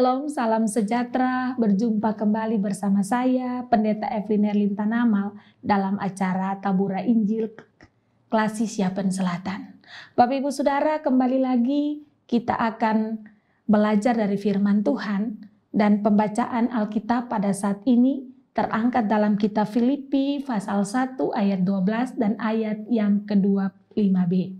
Shalom, salam sejahtera, berjumpa kembali bersama saya, Pendeta Evelyn Erlin Tanamal, dalam acara Tabura Injil Klasi Siapen Selatan. Bapak Ibu Saudara, kembali lagi kita akan belajar dari firman Tuhan dan pembacaan Alkitab pada saat ini terangkat dalam kitab Filipi pasal 1 ayat 12 dan ayat yang kedua lima b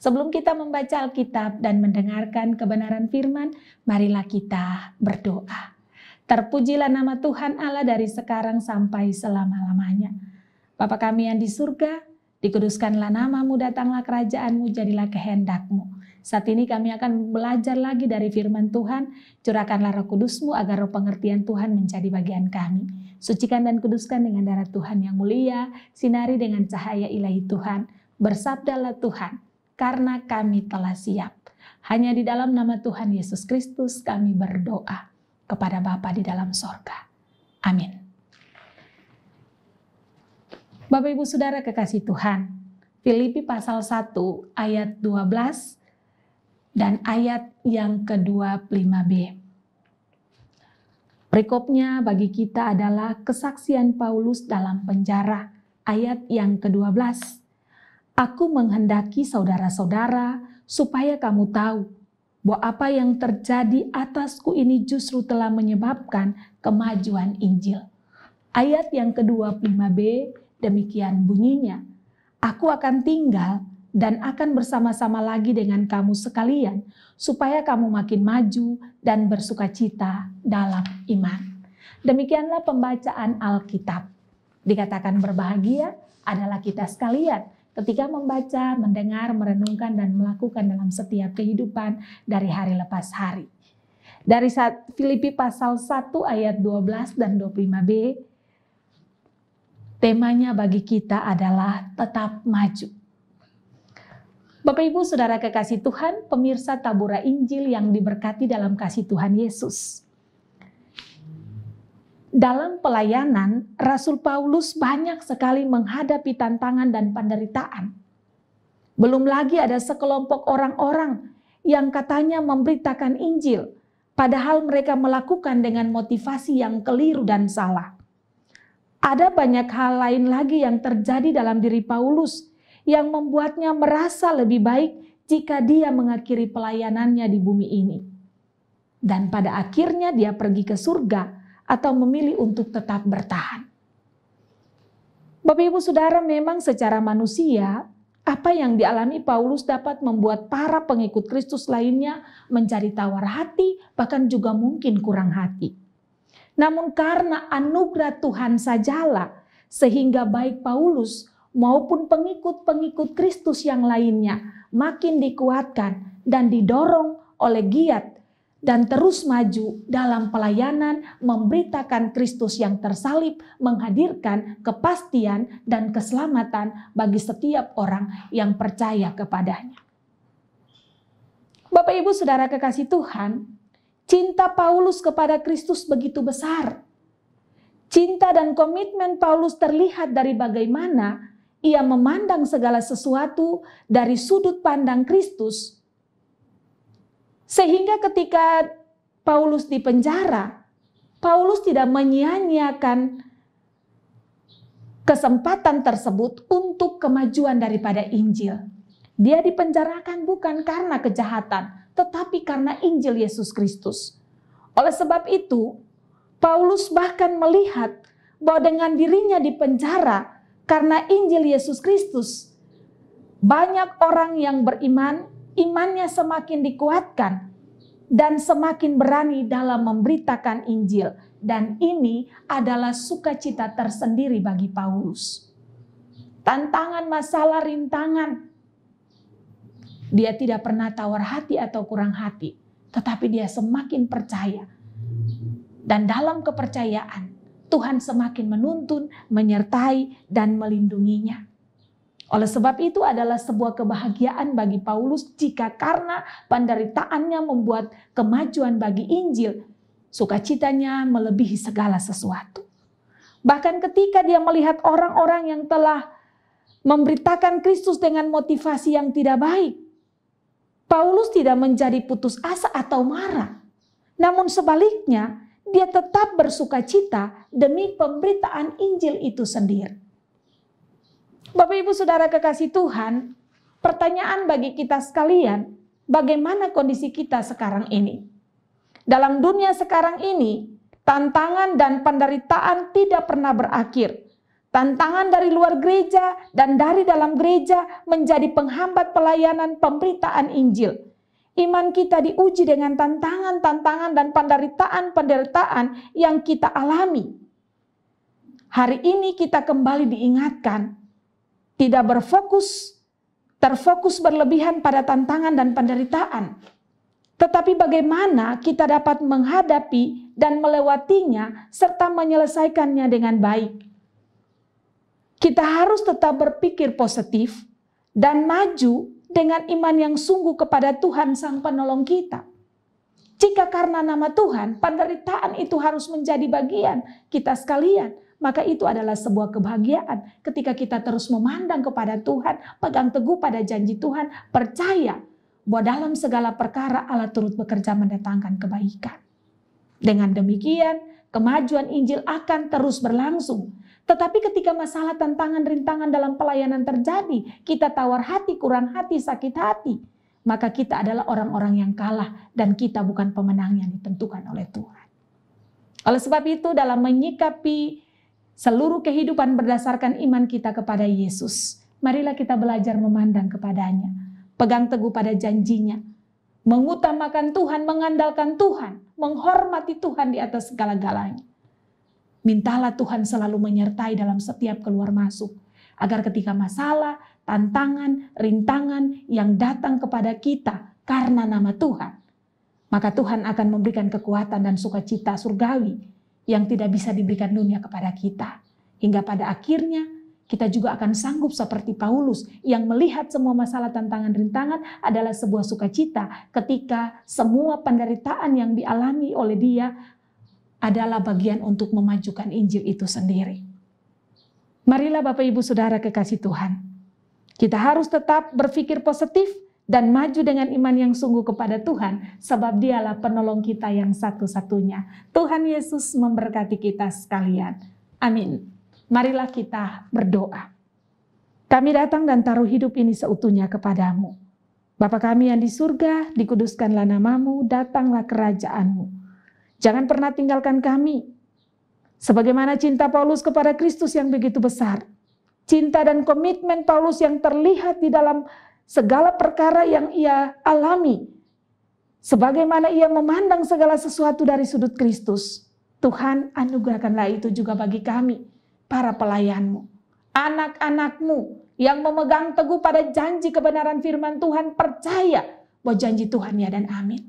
Sebelum kita membaca Alkitab dan mendengarkan kebenaran firman, marilah kita berdoa. Terpujilah nama Tuhan Allah dari sekarang sampai selama-lamanya. Bapa kami yang di surga, dikuduskanlah namamu, datanglah kerajaanmu, jadilah kehendakmu. Saat ini kami akan belajar lagi dari firman Tuhan, curahkanlah roh kudusmu agar roh pengertian Tuhan menjadi bagian kami. Sucikan dan kuduskan dengan darah Tuhan yang mulia, sinari dengan cahaya ilahi Tuhan. Bersabdalah Tuhan, karena kami telah siap. Hanya di dalam nama Tuhan Yesus Kristus kami berdoa kepada Bapa di dalam sorga. Amin. Bapak Ibu Saudara kekasih Tuhan, Filipi pasal 1 ayat 12 dan ayat yang ke-25b. Perikopnya bagi kita adalah kesaksian Paulus dalam penjara, ayat yang ke-12. Aku menghendaki saudara-saudara supaya kamu tahu bahwa apa yang terjadi atasku ini justru telah menyebabkan kemajuan Injil. Ayat yang ke-25b demikian bunyinya. Aku akan tinggal dan akan bersama-sama lagi dengan kamu sekalian, supaya kamu makin maju dan bersuka cita dalam iman. Demikianlah pembacaan Alkitab. Dikatakan berbahagia adalah kita sekalian ketika membaca, mendengar, merenungkan, dan melakukan dalam setiap kehidupan dari hari lepas hari. Dari Filipi pasal 1 ayat 12 dan 25b, temanya bagi kita adalah tetap maju. Bapak Ibu Saudara kekasih Tuhan, pemirsa Tabura Injil yang diberkati dalam kasih Tuhan Yesus dalam pelayanan, Rasul Paulus banyak sekali menghadapi tantangan dan penderitaan. Belum lagi ada sekelompok orang-orang yang katanya memberitakan Injil, padahal mereka melakukan dengan motivasi yang keliru dan salah. Ada banyak hal lain lagi yang terjadi dalam diri Paulus yang membuatnya merasa lebih baik jika dia mengakhiri pelayanannya di bumi ini. Dan pada akhirnya dia pergi ke surga atau memilih untuk tetap bertahan. Bapak Ibu Saudara memang secara manusia apa yang dialami Paulus dapat membuat para pengikut Kristus lainnya mencari tawar hati bahkan juga mungkin kurang hati. Namun karena anugerah Tuhan sajalah sehingga baik Paulus maupun pengikut-pengikut Kristus yang lainnya makin dikuatkan dan didorong oleh giat dan terus maju dalam pelayanan memberitakan Kristus yang tersalib, menghadirkan kepastian dan keselamatan bagi setiap orang yang percaya kepadanya. Bapak, ibu, saudara kekasih Tuhan, cinta Paulus kepada Kristus begitu besar. Cinta dan komitmen Paulus terlihat dari bagaimana ia memandang segala sesuatu dari sudut pandang Kristus sehingga ketika Paulus di penjara, Paulus tidak menyia-nyiakan kesempatan tersebut untuk kemajuan daripada Injil. Dia dipenjarakan bukan karena kejahatan, tetapi karena Injil Yesus Kristus. Oleh sebab itu, Paulus bahkan melihat bahwa dengan dirinya dipenjara karena Injil Yesus Kristus, banyak orang yang beriman imannya semakin dikuatkan dan semakin berani dalam memberitakan Injil. Dan ini adalah sukacita tersendiri bagi Paulus. Tantangan, masalah, rintangan. Dia tidak pernah tawar hati atau kurang hati. Tetapi dia semakin percaya. Dan dalam kepercayaan, Tuhan semakin menuntun, menyertai, dan melindunginya. Oleh sebab itu adalah sebuah kebahagiaan bagi Paulus jika karena penderitaannya membuat kemajuan bagi Injil, sukacitanya melebihi segala sesuatu. Bahkan ketika dia melihat orang-orang yang telah memberitakan Kristus dengan motivasi yang tidak baik, Paulus tidak menjadi putus asa atau marah. Namun sebaliknya, dia tetap bersukacita demi pemberitaan Injil itu sendiri. Bapak Ibu Saudara kekasih Tuhan, pertanyaan bagi kita sekalian, bagaimana kondisi kita sekarang ini? Dalam dunia sekarang ini, tantangan dan penderitaan tidak pernah berakhir. Tantangan dari luar gereja dan dari dalam gereja menjadi penghambat pelayanan pemberitaan Injil. Iman kita diuji dengan tantangan-tantangan dan penderitaan-penderitaan yang kita alami. Hari ini kita kembali diingatkan tidak berfokus, terfokus berlebihan pada tantangan dan penderitaan. Tetapi bagaimana kita dapat menghadapi dan melewatinya serta menyelesaikannya dengan baik. Kita harus tetap berpikir positif dan maju dengan iman yang sungguh kepada Tuhan Sang Penolong kita. Jika karena nama Tuhan, penderitaan itu harus menjadi bagian kita sekalian, maka itu adalah sebuah kebahagiaan ketika kita terus memandang kepada Tuhan, pegang teguh pada janji Tuhan, percaya bahwa dalam segala perkara Allah turut bekerja mendatangkan kebaikan. Dengan demikian, kemajuan Injil akan terus berlangsung. Tetapi ketika masalah tantangan rintangan dalam pelayanan terjadi, kita tawar hati, kurang hati, sakit hati, maka kita adalah orang-orang yang kalah dan kita bukan pemenang yang ditentukan oleh Tuhan. Oleh sebab itu dalam menyikapi seluruh kehidupan berdasarkan iman kita kepada Yesus. Marilah kita belajar memandang kepadanya, pegang teguh pada janjinya, mengutamakan Tuhan, mengandalkan Tuhan, menghormati Tuhan di atas segala-galanya. Mintalah Tuhan selalu menyertai dalam setiap keluar masuk, agar ketika masalah, tantangan, rintangan yang datang kepada kita karena nama Tuhan, maka Tuhan akan memberikan kekuatan dan sukacita surgawi yang tidak bisa diberikan dunia kepada kita. Hingga pada akhirnya kita juga akan sanggup seperti Paulus yang melihat semua masalah tantangan rintangan adalah sebuah sukacita ketika semua penderitaan yang dialami oleh dia adalah bagian untuk memajukan Injil itu sendiri. Marilah Bapak Ibu Saudara kekasih Tuhan. Kita harus tetap berpikir positif dan maju dengan iman yang sungguh kepada Tuhan, sebab Dialah penolong kita yang satu-satunya. Tuhan Yesus memberkati kita sekalian. Amin. Marilah kita berdoa. Kami datang dan taruh hidup ini seutuhnya kepadamu. Bapa kami yang di surga, dikuduskanlah namamu, datanglah kerajaanmu. Jangan pernah tinggalkan kami. Sebagaimana cinta Paulus kepada Kristus yang begitu besar. Cinta dan komitmen Paulus yang terlihat di dalam segala perkara yang ia alami. Sebagaimana ia memandang segala sesuatu dari sudut Kristus, Tuhan anugerahkanlah itu juga bagi kami, para pelayanmu, anak-anakmu yang memegang teguh pada janji kebenaran firman Tuhan, percaya bahwa janji Tuhan ya dan amin.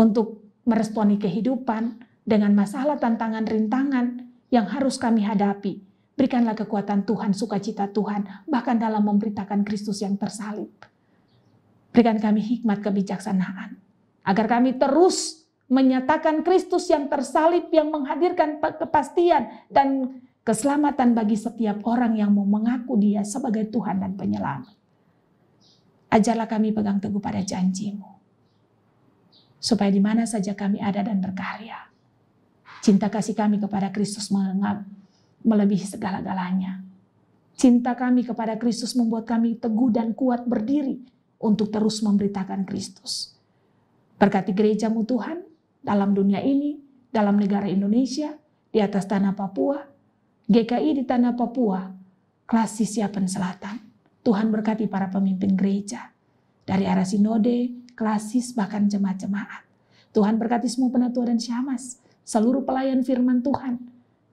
Untuk meresponi kehidupan dengan masalah tantangan rintangan yang harus kami hadapi, Berikanlah kekuatan Tuhan, sukacita Tuhan, bahkan dalam memberitakan Kristus yang tersalib. Berikan kami hikmat kebijaksanaan, agar kami terus menyatakan Kristus yang tersalib yang menghadirkan kepastian dan keselamatan bagi setiap orang yang mau mengaku dia sebagai Tuhan dan penyelamat. Ajarlah kami pegang teguh pada janjimu. Supaya di mana saja kami ada dan berkarya. Cinta kasih kami kepada Kristus mengap melebihi segala-galanya. Cinta kami kepada Kristus membuat kami teguh dan kuat berdiri untuk terus memberitakan Kristus. Berkati gerejamu Tuhan dalam dunia ini, dalam negara Indonesia, di atas tanah Papua, GKI di tanah Papua, kelas Siapen Selatan. Tuhan berkati para pemimpin gereja dari arah sinode, klasis, bahkan jemaat-jemaat. Tuhan berkati semua penatua dan syamas, seluruh pelayan firman Tuhan,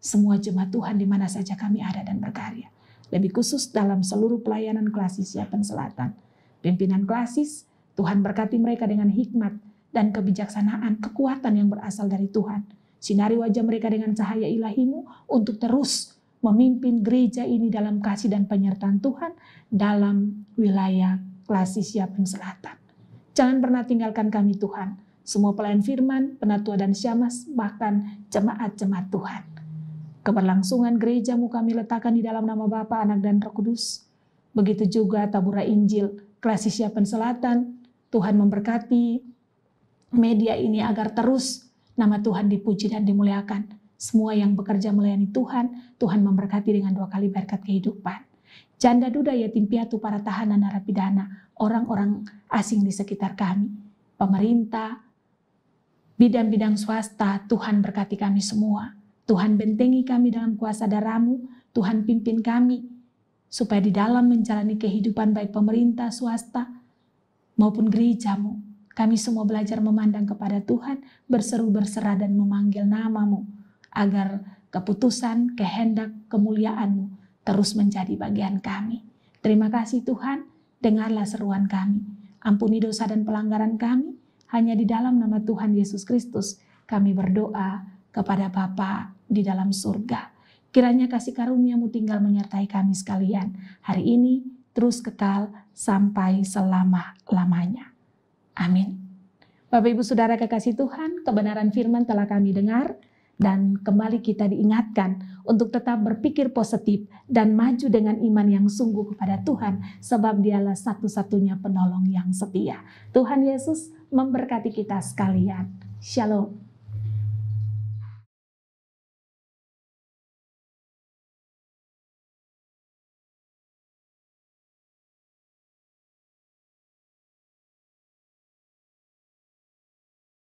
semua jemaat Tuhan di mana saja kami ada dan berkarya. Lebih khusus dalam seluruh pelayanan klasis Siapan Selatan. Pimpinan klasis, Tuhan berkati mereka dengan hikmat dan kebijaksanaan, kekuatan yang berasal dari Tuhan. Sinari wajah mereka dengan cahaya ilahimu untuk terus memimpin gereja ini dalam kasih dan penyertaan Tuhan dalam wilayah klasis Siapan Selatan. Jangan pernah tinggalkan kami Tuhan, semua pelayan firman, penatua dan syamas, bahkan jemaat-jemaat Tuhan. Keberlangsungan gerejamu kami letakkan di dalam nama Bapa, Anak, dan Roh Kudus. Begitu juga Tabura Injil, Kelasi Siapan Selatan, Tuhan memberkati media ini agar terus nama Tuhan dipuji dan dimuliakan. Semua yang bekerja melayani Tuhan, Tuhan memberkati dengan dua kali berkat kehidupan. Janda duda yatim piatu para tahanan narapidana, orang-orang asing di sekitar kami, pemerintah, bidang-bidang swasta, Tuhan berkati kami semua Tuhan bentengi kami dalam kuasa daramu, Tuhan pimpin kami, supaya di dalam menjalani kehidupan baik pemerintah, swasta, maupun gerejamu, kami semua belajar memandang kepada Tuhan, berseru berserah dan memanggil namamu, agar keputusan, kehendak, kemuliaanmu terus menjadi bagian kami. Terima kasih Tuhan, dengarlah seruan kami. Ampuni dosa dan pelanggaran kami, hanya di dalam nama Tuhan Yesus Kristus kami berdoa kepada Bapa di dalam surga. Kiranya kasih karuniamu tinggal menyertai kami sekalian hari ini terus kekal sampai selama-lamanya. Amin. Bapak Ibu Saudara kekasih Tuhan, kebenaran firman telah kami dengar dan kembali kita diingatkan untuk tetap berpikir positif dan maju dengan iman yang sungguh kepada Tuhan sebab dialah satu-satunya penolong yang setia. Tuhan Yesus memberkati kita sekalian. Shalom.